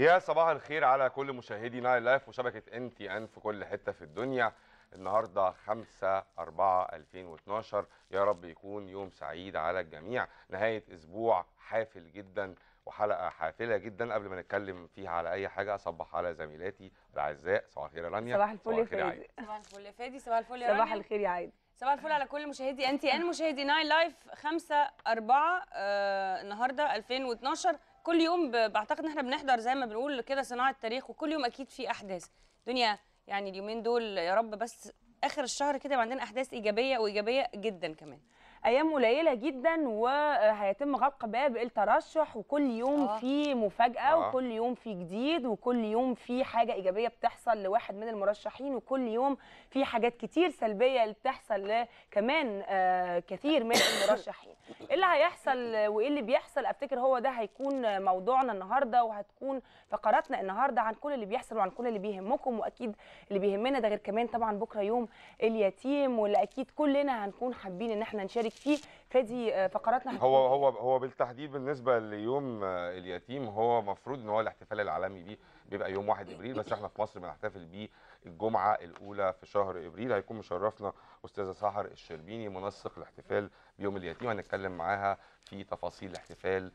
يا صباح الخير على كل مشاهدي نايل لايف وشبكه ان تي ان في كل حته في الدنيا النهارده 5 4 2012 يا رب يكون يوم سعيد على الجميع نهايه اسبوع حافل جدا وحلقه حافله جدا قبل ما نتكلم فيها على اي حاجه اصبح على زميلاتي الاعزاء صباح الخير يا رانيا صباح الفل يا فادي صباح الفل يا فادي صباح الفل يا رانيا صباح الخير يا عيد صباح الفل على كل مشاهدي ان تي ان مشاهدي نايل لايف 5 4 آه النهارده 2012 كل يوم بعتقد ان احنا بنحضر زي ما بنقول كده صناعه تاريخ وكل يوم اكيد في احداث دنيا يعني اليومين دول يا رب بس اخر الشهر كده يبقى عندنا احداث ايجابيه وايجابيه جدا كمان ايام قليله جدا وهيتم غلق باب الترشح وكل يوم آه. في مفاجاه آه. وكل يوم في جديد وكل يوم في حاجه ايجابيه بتحصل لواحد من المرشحين وكل يوم في حاجات كتير سلبيه بتحصل كمان آه كثير من المرشحين ايه اللي هيحصل وايه اللي بيحصل افتكر هو ده هيكون موضوعنا النهارده وهتكون فقراتنا النهارده عن كل اللي بيحصل وعن كل اللي بيهمكم واكيد اللي بيهمنا ده غير كمان طبعا بكره يوم اليتيم واللي اكيد كلنا هنكون حابين ان احنا نشارك نشارك فيه فادي آه، فقراتنا هو هو هو بالتحديد بالنسبه ليوم آه، اليتيم هو مفروض ان هو الاحتفال العالمي بيه بيبقى يوم 1 ابريل بس احنا في مصر بنحتفل بيه الجمعه الاولى في شهر ابريل هيكون مشرفنا استاذه سحر الشربيني منسق الاحتفال بيوم اليتيم هنتكلم معاها في تفاصيل الاحتفال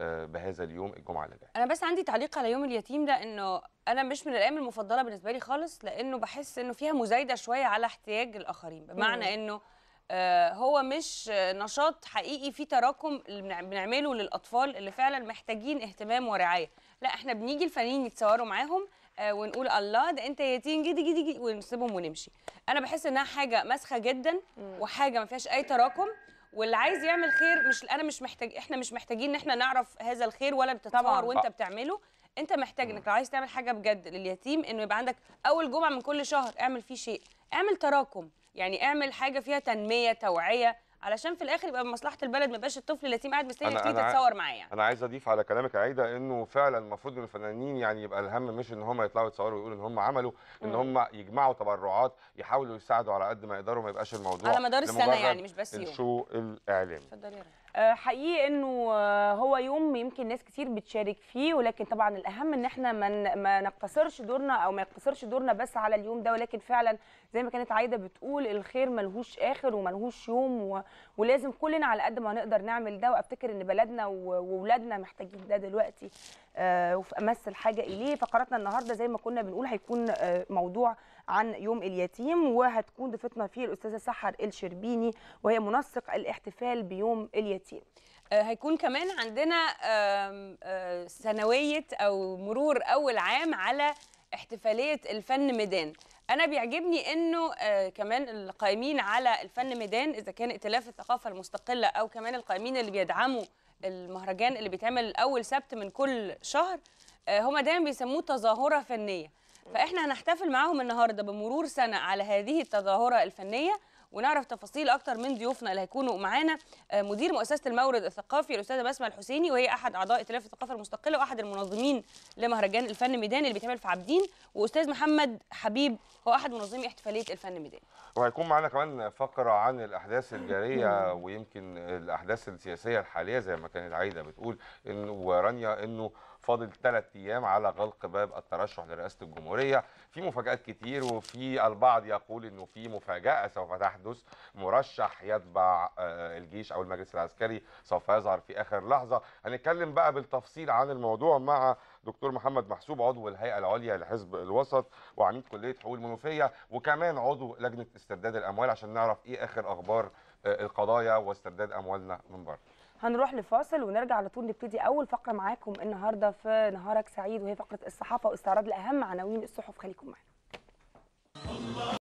آه، بهذا اليوم الجمعه اللي جايه. انا بس عندي تعليق على يوم اليتيم ده انه انا مش من الايام المفضله بالنسبه لي خالص لانه بحس انه فيها مزايده شويه على احتياج الاخرين بمعنى انه آه، هو مش نشاط حقيقي فيه تراكم اللي بنعمله للاطفال اللي فعلا محتاجين اهتمام ورعايه لا احنا بنيجي الفنانين يتصوروا معاهم آه، ونقول الله ده انت يتيم جدي جدي جدي ونسيبهم ونمشي انا بحس انها حاجه مسخه جدا وحاجه ما فيهاش اي تراكم واللي عايز يعمل خير مش انا مش محتاج احنا مش محتاجين ان احنا نعرف هذا الخير ولا تتصور وانت بتعمله انت محتاج انك لو عايز تعمل حاجه بجد لليتيم انه يبقى عندك اول جمعه من كل شهر اعمل فيه شيء اعمل تراكم يعني اعمل حاجه فيها تنميه توعيه علشان في الاخر يبقى بمصلحه البلد ما يبقاش الطفل اليتيم قاعد مستني تيجي تتصور معايا يعني. انا عايز اضيف على كلامك عايده انه فعلا المفروض ان الفنانين يعني يبقى الهم مش ان هم يطلعوا يتصوروا ويقولوا ان هم عملوا ان هم يجمعوا تبرعات يحاولوا يساعدوا على قد ما يقدروا ما يبقاش الموضوع على مدار السنه يعني مش بس يوم الشو الاعلامي اتفضلي يا رب آه، حقيقي انه آه، هو يوم يمكن ناس كتير بتشارك فيه ولكن طبعا الاهم ان احنا ما نقتصرش دورنا او ما يقتصرش دورنا بس على اليوم ده ولكن فعلا زي ما كانت عايده بتقول الخير ملهوش اخر وملهوش يوم ولازم كلنا على قد ما نقدر نعمل ده وافتكر ان بلدنا واولادنا محتاجين ده دلوقتي آه، وفي امس الحاجه اليه فقراتنا النهارده زي ما كنا بنقول هيكون موضوع عن يوم اليتيم وهتكون ضيفتنا فيه الاستاذه سحر الشربيني وهي منسق الاحتفال بيوم اليتيم آه، هيكون كمان عندنا آه، سنويه او مرور اول عام على احتفاليه الفن ميدان انا بيعجبني انه آه، كمان القائمين على الفن ميدان اذا كان ائتلاف الثقافه المستقله او كمان القائمين اللي بيدعموا المهرجان اللي بيتعمل اول سبت من كل شهر هما دايما بيسموه تظاهره فنيه فاحنا هنحتفل معاهم النهارده بمرور سنه على هذه التظاهره الفنيه ونعرف تفاصيل اكتر من ضيوفنا اللي هيكونوا معانا آه، مدير مؤسسه المورد الثقافي الاستاذه بسمه الحسيني وهي احد اعضاء ائتلاف الثقافه المستقله واحد المنظمين لمهرجان الفن ميدان اللي بيتعمل في عابدين واستاذ محمد حبيب هو احد منظمي احتفاليه الفن ميدان وهيكون معانا كمان فقره عن الاحداث الجاريه ويمكن الاحداث السياسيه الحاليه زي ما كانت عايده بتقول انه ورانيا انه فاضل ثلاث ايام على غلق باب الترشح لرئاسه الجمهوريه في مفاجات كتير وفي البعض يقول انه في مفاجاه سوف تحدث مرشح يتبع آه، الجيش او المجلس العسكري سوف يظهر في اخر لحظه هنتكلم بقى بالتفصيل عن الموضوع مع دكتور محمد محسوب عضو الهيئه العليا لحزب الوسط وعميد كليه حقوق المنوفيه وكمان عضو لجنه استرداد الاموال عشان نعرف ايه اخر اخبار آه، القضايا واسترداد اموالنا من بره هنروح لفاصل ونرجع على طول نبتدي اول فقره معاكم النهارده في نهارك سعيد وهي فقره الصحافه واستعراض لاهم عناوين الصحف خليكم معانا